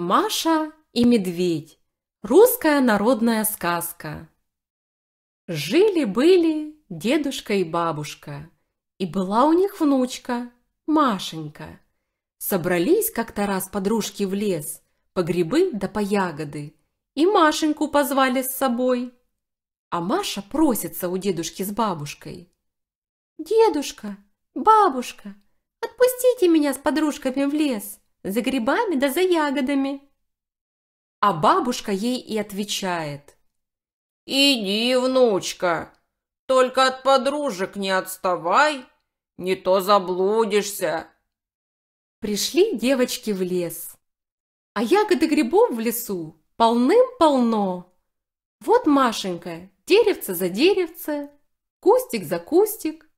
Маша и медведь. Русская народная сказка. Жили-были дедушка и бабушка, и была у них внучка, Машенька. Собрались как-то раз подружки в лес, по грибы да по ягоды, и Машеньку позвали с собой. А Маша просится у дедушки с бабушкой. «Дедушка, бабушка, отпустите меня с подружками в лес!» За грибами да за ягодами. А бабушка ей и отвечает. «Иди, внучка, только от подружек не отставай, не то заблудишься». Пришли девочки в лес. А ягоды грибов в лесу полным-полно. Вот Машенька, деревце за деревце, кустик за кустик.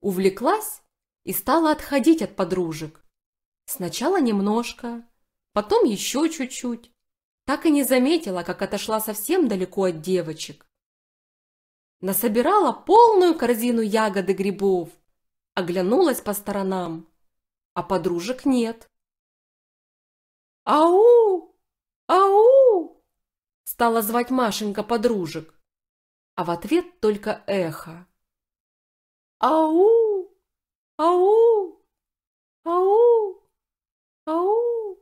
Увлеклась и стала отходить от подружек. Сначала немножко, потом еще чуть-чуть. Так и не заметила, как отошла совсем далеко от девочек. Насобирала полную корзину ягод и грибов, оглянулась по сторонам, а подружек нет. «Ау! Ау!» – стала звать Машенька подружек, а в ответ только эхо. «Ау! Ау! Ау!» Ау!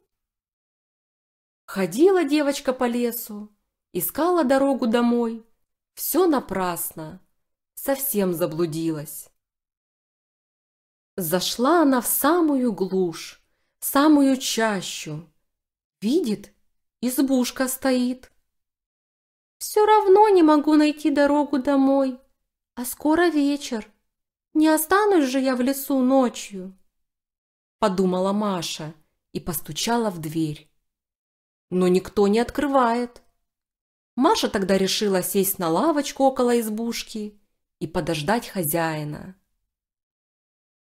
Ходила девочка по лесу, искала дорогу домой. Все напрасно, совсем заблудилась. Зашла она в самую глушь, в самую чащу. Видит, избушка стоит. Все равно не могу найти дорогу домой, а скоро вечер. Не останусь же я в лесу ночью, подумала Маша и постучала в дверь. Но никто не открывает. Маша тогда решила сесть на лавочку около избушки и подождать хозяина.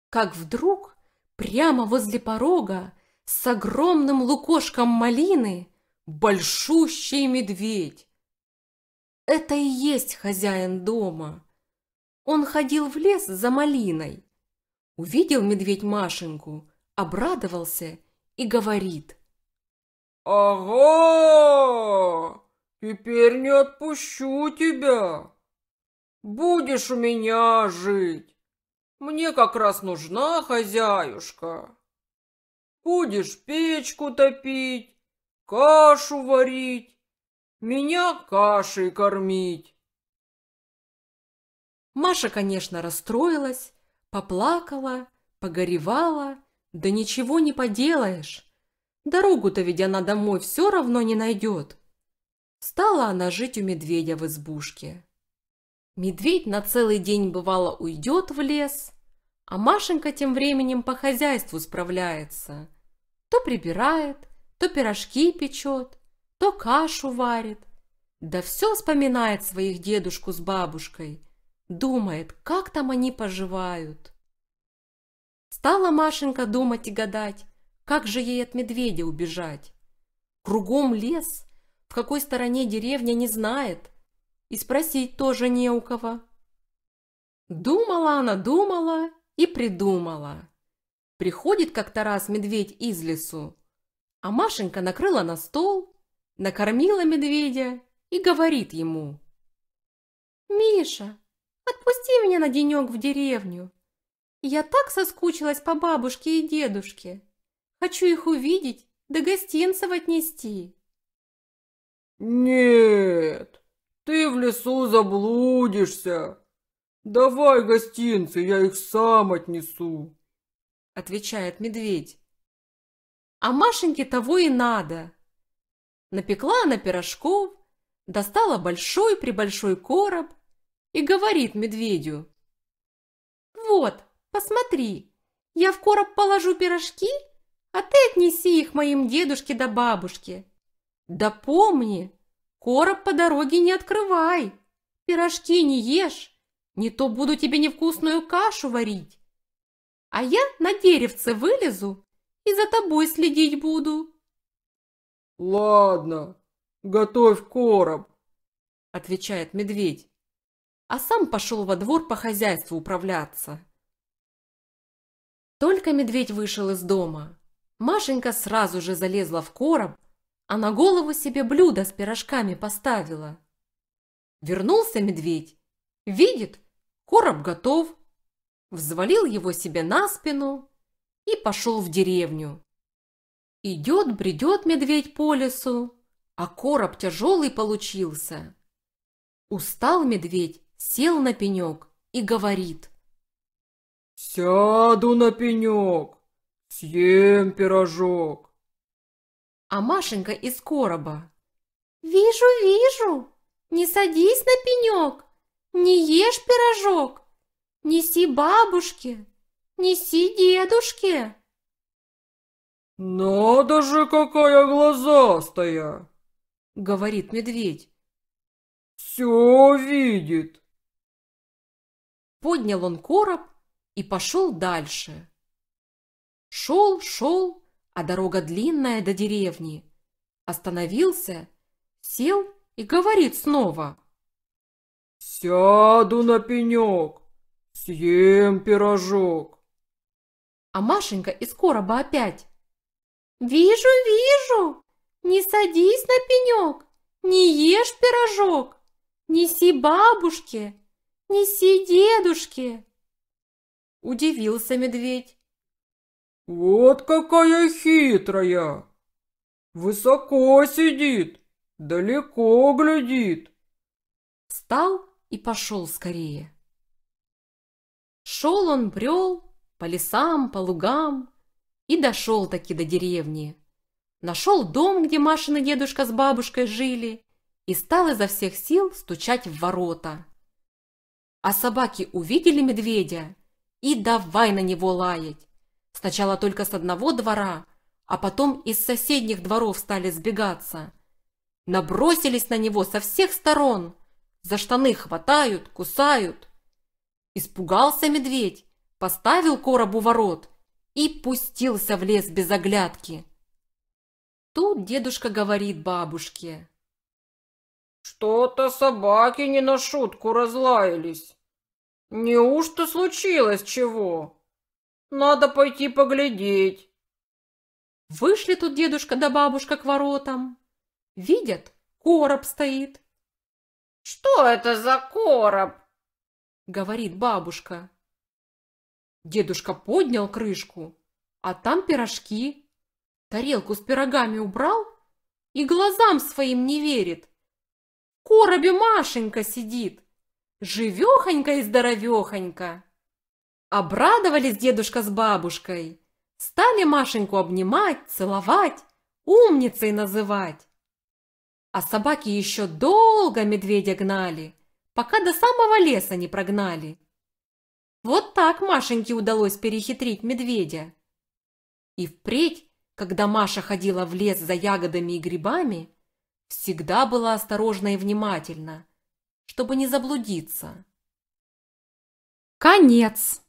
Как вдруг, прямо возле порога, с огромным лукошком малины, большущий медведь. Это и есть хозяин дома. Он ходил в лес за малиной. Увидел медведь Машеньку, обрадовался и говорит. «Ага! Теперь не отпущу тебя! Будешь у меня жить! Мне как раз нужна хозяюшка! Будешь печку топить, кашу варить, меня кашей кормить!» Маша, конечно, расстроилась, поплакала, погоревала да ничего не поделаешь. Дорогу-то ведь она домой все равно не найдет. Стала она жить у медведя в избушке. Медведь на целый день бывало уйдет в лес, а Машенька тем временем по хозяйству справляется. То прибирает, то пирожки печет, то кашу варит. Да все вспоминает своих дедушку с бабушкой. Думает, как там они поживают. Стала Машенька думать и гадать, как же ей от медведя убежать. Кругом лес, в какой стороне деревня не знает, и спросить тоже не у кого. Думала она, думала и придумала. Приходит как-то раз медведь из лесу, а Машенька накрыла на стол, накормила медведя и говорит ему. «Миша, отпусти меня на денек в деревню, я так соскучилась по бабушке и дедушке. Хочу их увидеть, да гостинцев отнести. Нет, ты в лесу заблудишься. Давай гостинцы, я их сам отнесу, отвечает медведь. А Машеньке того и надо. Напекла она пирожков, достала большой-пребольшой короб и говорит медведю. Вот, Посмотри, я в короб положу пирожки, а ты отнеси их моим дедушке да бабушке. Да помни, короб по дороге не открывай, пирожки не ешь, не то буду тебе невкусную кашу варить. А я на деревце вылезу и за тобой следить буду. Ладно, готовь короб, отвечает медведь, а сам пошел во двор по хозяйству управляться. Только медведь вышел из дома. Машенька сразу же залезла в короб, а на голову себе блюдо с пирожками поставила. Вернулся медведь. Видит, короб готов. Взвалил его себе на спину и пошел в деревню. Идет, бредет медведь по лесу, а короб тяжелый получился. Устал медведь, сел на пенек и говорит. Сяду на пенек, съем пирожок. А Машенька из короба. Вижу, вижу, не садись на пенек, не ешь пирожок, неси бабушке, неси дедушке. «Надо же, какая глазастая!» — говорит медведь. «Все видит!» Поднял он короб и пошел дальше. Шел, шел, а дорога длинная до деревни. Остановился, сел и говорит снова. «Сяду на пенек, съем пирожок». А Машенька из короба опять. «Вижу, вижу! Не садись на пенек, не ешь пирожок, неси бабушке, неси дедушке». Удивился медведь. Вот какая хитрая! Высоко сидит, далеко глядит. Встал и пошел скорее. Шел он брел по лесам, по лугам и дошел таки до деревни. Нашел дом, где Машин и дедушка с бабушкой жили, и стал изо всех сил стучать в ворота. А собаки увидели медведя и давай на него лаять. Сначала только с одного двора, а потом из соседних дворов стали сбегаться. Набросились на него со всех сторон. За штаны хватают, кусают. Испугался медведь, поставил коробу ворот и пустился в лес без оглядки. Тут дедушка говорит бабушке. «Что-то собаки не на шутку разлаялись. Неужто случилось чего? Надо пойти поглядеть. Вышли тут дедушка да бабушка к воротам. Видят, короб стоит. Что это за короб? Говорит бабушка. Дедушка поднял крышку, а там пирожки. Тарелку с пирогами убрал и глазам своим не верит. В коробе Машенька сидит. Живехонька и здоровехонька. Обрадовались дедушка с бабушкой. Стали Машеньку обнимать, целовать, умницей называть. А собаки еще долго медведя гнали, пока до самого леса не прогнали. Вот так Машеньке удалось перехитрить медведя. И впредь, когда Маша ходила в лес за ягодами и грибами, всегда была осторожна и внимательна, чтобы не заблудиться. Конец.